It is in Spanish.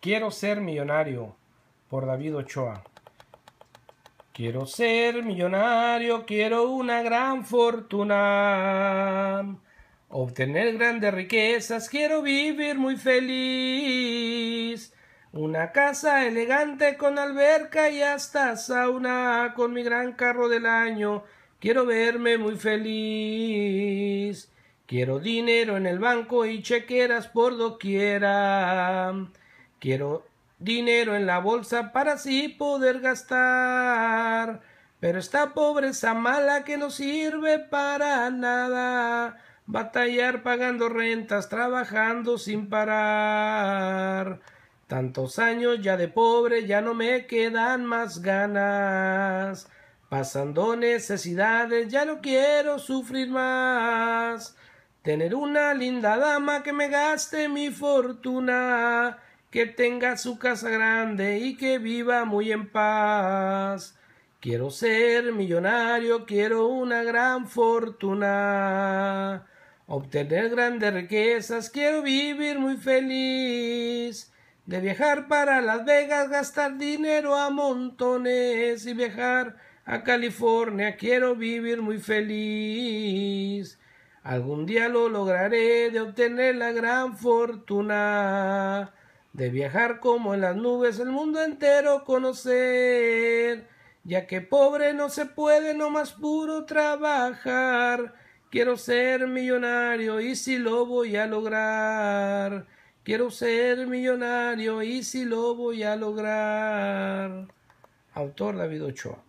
Quiero ser millonario por David Ochoa. Quiero ser millonario, quiero una gran fortuna, obtener grandes riquezas, quiero vivir muy feliz. Una casa elegante con alberca y hasta sauna, con mi gran carro del año, quiero verme muy feliz. Quiero dinero en el banco y chequeras por doquiera. Quiero dinero en la bolsa para así poder gastar. Pero esta pobreza mala que no sirve para nada. Batallar pagando rentas, trabajando sin parar. Tantos años ya de pobre, ya no me quedan más ganas. Pasando necesidades, ya no quiero sufrir más. Tener una linda dama que me gaste mi fortuna, que tenga su casa grande y que viva muy en paz. Quiero ser millonario, quiero una gran fortuna, obtener grandes riquezas, quiero vivir muy feliz de viajar para Las Vegas, gastar dinero a montones y viajar a California, quiero vivir muy feliz. Algún día lo lograré de obtener la gran fortuna, de viajar como en las nubes el mundo entero conocer, ya que pobre no se puede, no más puro trabajar. Quiero ser millonario y si lo voy a lograr. Quiero ser millonario y si lo voy a lograr. Autor David Ochoa.